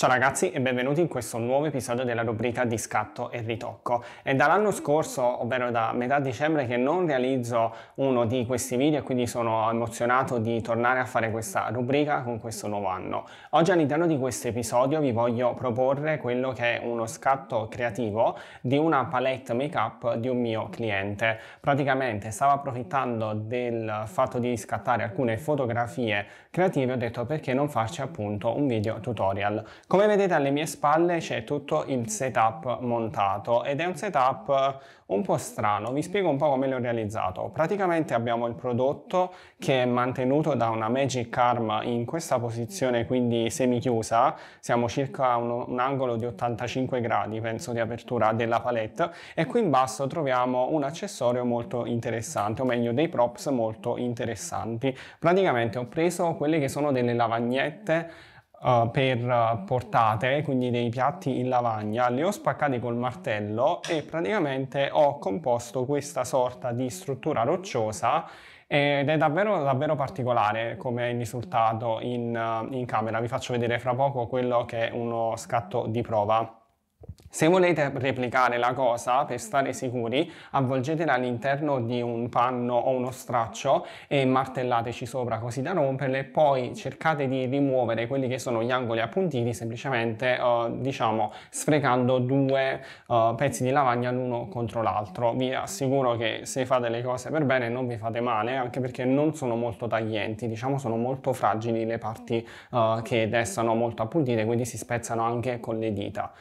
Ciao ragazzi e benvenuti in questo nuovo episodio della rubrica di scatto e ritocco. È dall'anno scorso, ovvero da metà dicembre, che non realizzo uno di questi video e quindi sono emozionato di tornare a fare questa rubrica con questo nuovo anno. Oggi all'interno di questo episodio vi voglio proporre quello che è uno scatto creativo di una palette make-up di un mio cliente. Praticamente stavo approfittando del fatto di scattare alcune fotografie creative e ho detto perché non farci appunto un video tutorial come vedete alle mie spalle c'è tutto il setup montato ed è un setup un po' strano, vi spiego un po' come l'ho realizzato. Praticamente abbiamo il prodotto che è mantenuto da una Magic Arm in questa posizione quindi semichiusa, siamo circa uno, un angolo di 85 gradi penso di apertura della palette e qui in basso troviamo un accessorio molto interessante, o meglio dei props molto interessanti. Praticamente ho preso quelle che sono delle lavagnette uh, per eh, portate, quindi dei piatti in lavagna, li ho spaccati col martello e praticamente ho composto questa sorta di struttura rocciosa ed è davvero, davvero particolare come risultato in, eh, in camera. Vi faccio vedere fra poco quello che è uno scatto di prova. Se volete replicare la cosa, per stare sicuri, avvolgetela all'interno di un panno o uno straccio e martellateci sopra così da romperle, poi cercate di rimuovere quelli che sono gli angoli appuntiti semplicemente, eh, diciamo, sfrecando due eh, pezzi di lavagna l'uno contro l'altro. Vi assicuro che se fate le cose per bene non vi fate male, anche perché non sono molto taglienti, diciamo sono molto fragili le parti eh, che restano molto appuntite, quindi si spezzano anche con le dita.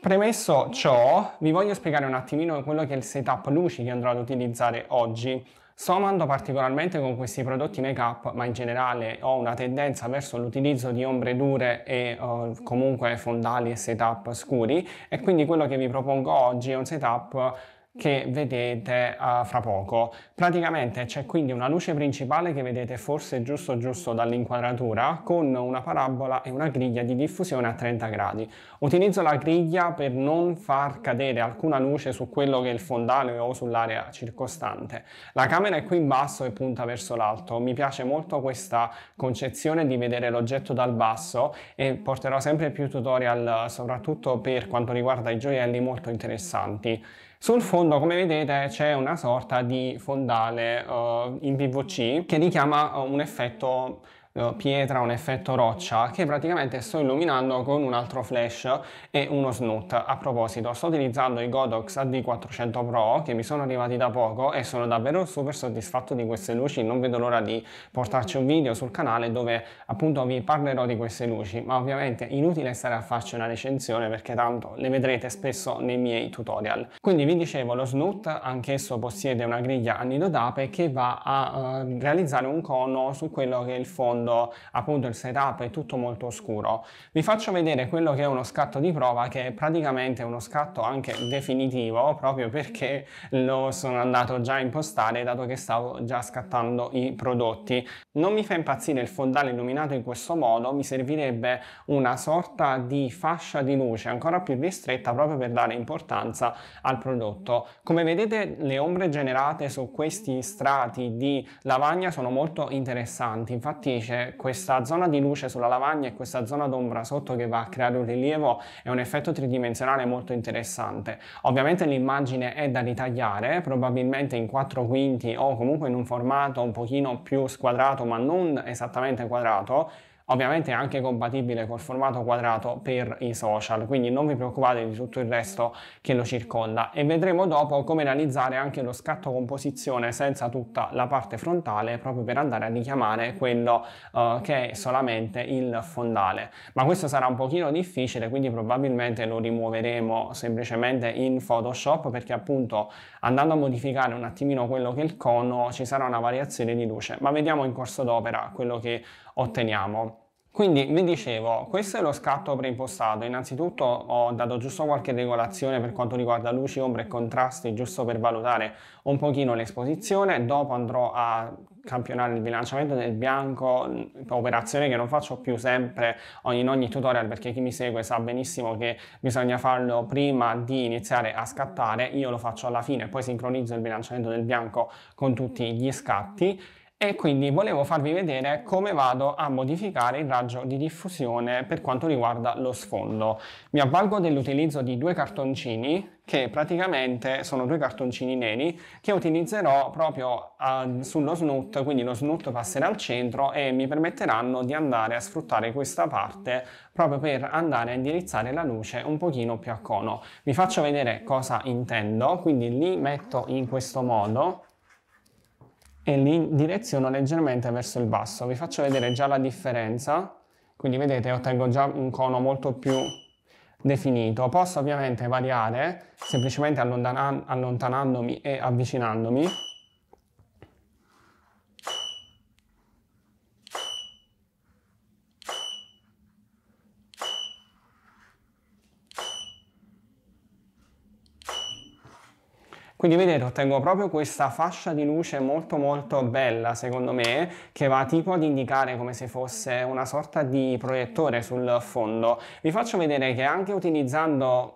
Premesso ciò, vi voglio spiegare un attimino quello che è il setup luci che andrò ad utilizzare oggi. Sto amando particolarmente con questi prodotti make-up, ma in generale ho una tendenza verso l'utilizzo di ombre dure e uh, comunque fondali e setup scuri e quindi quello che vi propongo oggi è un setup che vedete uh, fra poco. Praticamente c'è quindi una luce principale che vedete forse giusto giusto dall'inquadratura con una parabola e una griglia di diffusione a 30 gradi. Utilizzo la griglia per non far cadere alcuna luce su quello che è il fondale o sull'area circostante. La camera è qui in basso e punta verso l'alto. Mi piace molto questa concezione di vedere l'oggetto dal basso e porterò sempre più tutorial soprattutto per quanto riguarda i gioielli molto interessanti. Sul fondo, come vedete, c'è una sorta di fondale uh, in PVC che richiama uh, un effetto eh, pietra, un effetto roccia che praticamente sto illuminando con un altro flash e uno snoot. A proposito sto utilizzando i Godox AD400 Pro che mi sono arrivati da poco e sono davvero super soddisfatto di queste luci, non vedo l'ora di portarci un video sul canale dove appunto vi parlerò di queste luci, ma ovviamente inutile stare a farci una recensione perché tanto le vedrete spesso nei miei tutorial. Quindi vi dicevo lo snoot anch'esso possiede una griglia anidotape che va a eh, realizzare un cono su quello che è il fondo quando appunto il setup è tutto molto oscuro. Vi faccio vedere quello che è uno scatto di prova che è praticamente uno scatto anche definitivo proprio perché lo sono andato già a impostare dato che stavo già scattando i prodotti. Non mi fa impazzire il fondale illuminato in questo modo, mi servirebbe una sorta di fascia di luce ancora più ristretta proprio per dare importanza al prodotto. Come vedete le ombre generate su questi strati di lavagna sono molto interessanti, infatti c'è questa zona di luce sulla lavagna e questa zona d'ombra sotto che va a creare un rilievo e un effetto tridimensionale molto interessante. Ovviamente l'immagine è da ritagliare, probabilmente in 4 quinti o comunque in un formato un pochino più squadrato ma non esattamente quadrato, ovviamente è anche compatibile col formato quadrato per i social, quindi non vi preoccupate di tutto il resto che lo circonda e vedremo dopo come realizzare anche lo scatto composizione senza tutta la parte frontale proprio per andare a richiamare quello uh, che è solamente il fondale, ma questo sarà un pochino difficile quindi probabilmente lo rimuoveremo semplicemente in Photoshop perché appunto andando a modificare un attimino quello che è il cono ci sarà una variazione di luce, ma vediamo in corso d'opera quello che otteniamo. Quindi vi dicevo, questo è lo scatto preimpostato, innanzitutto ho dato giusto qualche regolazione per quanto riguarda luci, ombre e contrasti, giusto per valutare un pochino l'esposizione, dopo andrò a campionare il bilanciamento del bianco, operazione che non faccio più sempre in ogni tutorial perché chi mi segue sa benissimo che bisogna farlo prima di iniziare a scattare, io lo faccio alla fine, poi sincronizzo il bilanciamento del bianco con tutti gli scatti e quindi volevo farvi vedere come vado a modificare il raggio di diffusione per quanto riguarda lo sfondo. Mi avvalgo dell'utilizzo di due cartoncini che praticamente sono due cartoncini neri che utilizzerò proprio uh, sullo snoot, quindi lo snoot passerà al centro e mi permetteranno di andare a sfruttare questa parte proprio per andare a indirizzare la luce un pochino più a cono. Vi faccio vedere cosa intendo, quindi li metto in questo modo e li direziono leggermente verso il basso. Vi faccio vedere già la differenza, quindi vedete ottengo già un cono molto più definito. Posso ovviamente variare semplicemente allontanandomi e avvicinandomi Quindi vedete ottengo proprio questa fascia di luce molto molto bella secondo me che va tipo ad indicare come se fosse una sorta di proiettore sul fondo. Vi faccio vedere che anche utilizzando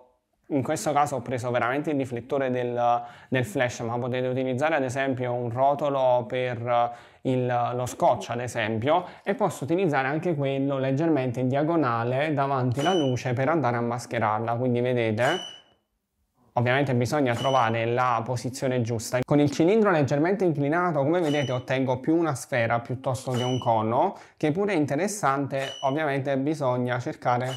in questo caso ho preso veramente il riflettore del, del, flash ma potete utilizzare ad esempio un rotolo per il, lo scotch ad esempio e posso utilizzare anche quello leggermente in diagonale davanti alla luce per andare a mascherarla quindi vedete Ovviamente bisogna trovare la posizione giusta. Con il cilindro leggermente inclinato, come vedete, ottengo più una sfera piuttosto che un cono, che pure è interessante, ovviamente bisogna cercare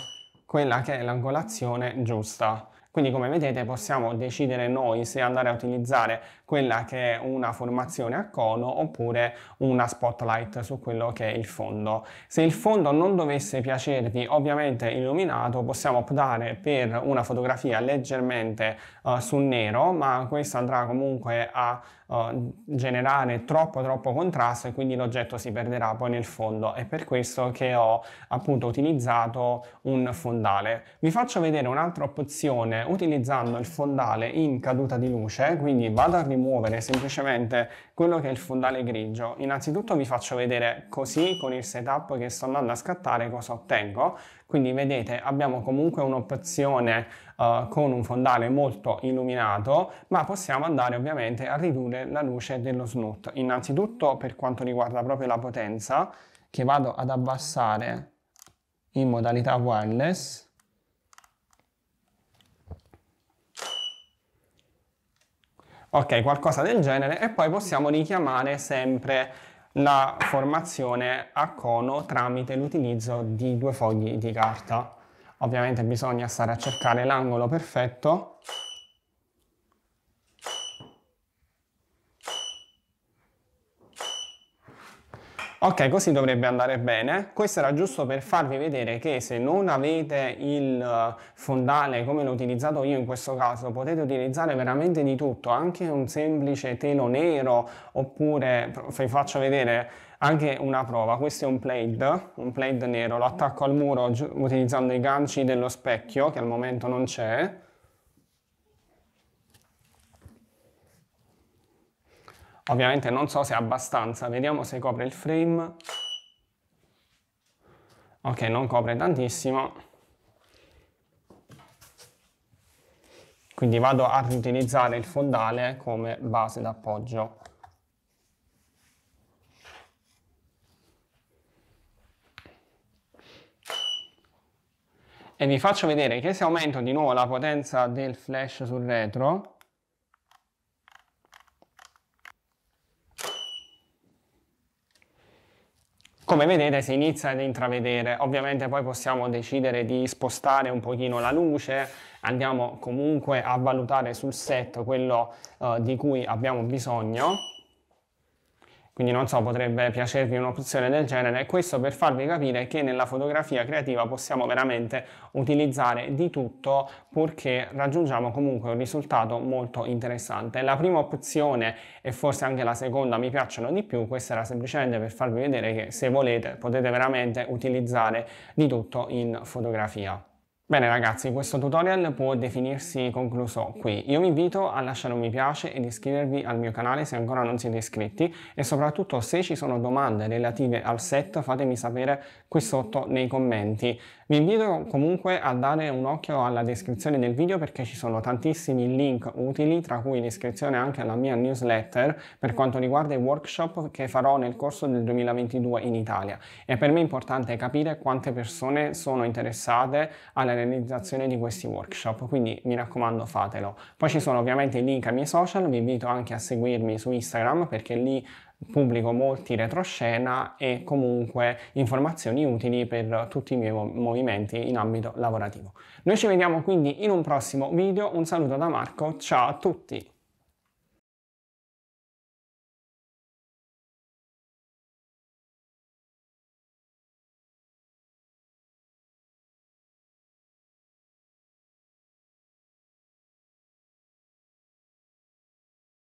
quella che è l'angolazione giusta. Quindi come vedete possiamo decidere noi se andare a utilizzare quella che è una formazione a cono oppure una spotlight su quello che è il fondo. Se il fondo non dovesse piacervi ovviamente illuminato possiamo optare per una fotografia leggermente uh, eh, sul nero ma questo andrà comunque a uh, generare troppo troppo contrasto e quindi l'oggetto si perderà poi nel fondo. È per questo che ho appunto utilizzato un fondale. Vi faccio vedere un'altra opzione utilizzando il fondale in caduta di luce, quindi vado a rimuovere semplicemente quello che è il fondale grigio. Innanzitutto vi faccio vedere così con il setup che sto andando a scattare cosa ottengo. Quindi vedete abbiamo comunque un'opzione uh, con un fondale molto illuminato ma possiamo andare ovviamente a ridurre la luce dello snoot. Innanzitutto per quanto riguarda proprio la potenza che vado ad abbassare in modalità wireless ok, qualcosa del genere, e poi possiamo richiamare sempre la formazione a cono tramite l'utilizzo di due fogli di carta. Ovviamente bisogna stare a cercare l'angolo perfetto Ok, così dovrebbe andare bene. Questo era giusto per farvi vedere che se non avete il eh, fondale come l'ho utilizzato io in questo caso, potete utilizzare veramente di tutto, anche un semplice telo nero, oppure vi faccio vedere anche una prova. Questo è un plaid, un plaid nero, lo attacco al muro utilizzando i ganci dello specchio che al momento non c'è Ovviamente non so se è abbastanza, vediamo se copre il frame. Ok, non copre tantissimo. Quindi vado a riutilizzare il fondale come base d'appoggio. E vi faccio vedere che se aumento di nuovo la potenza del flash sul retro, come vedete si inizia ad intravedere, ovviamente poi possiamo decidere di spostare un pochino la luce, andiamo comunque a valutare sul set quello eh, di cui abbiamo bisogno. Quindi non so, potrebbe piacervi un'opzione del genere, questo per farvi capire che nella fotografia creativa possiamo veramente utilizzare di tutto purché raggiungiamo comunque un risultato molto interessante. La prima opzione e forse anche la seconda mi piacciono di più, questa era semplicemente per farvi vedere che se volete potete veramente utilizzare di tutto in fotografia. Bene ragazzi, questo tutorial può definirsi concluso qui. Io vi invito a lasciare un mi piace ed iscrivervi al mio canale se ancora non siete iscritti e soprattutto se ci sono domande relative al set fatemi sapere qui sotto nei commenti. Vi invito comunque a dare un occhio alla descrizione del video perché ci sono tantissimi link utili, tra cui l'iscrizione anche alla mia newsletter per quanto riguarda i workshop che farò nel corso del 2022 in Italia. E per me è importante capire quante persone sono interessate alla realizzazione di questi workshop, quindi mi raccomando fatelo. Poi ci sono ovviamente i link ai miei social, vi invito anche a seguirmi su Instagram perché lì pubblico molti retroscena e comunque informazioni utili per tutti i miei movimenti in ambito lavorativo. Noi ci vediamo quindi in un prossimo video, un saluto da Marco, ciao a tutti!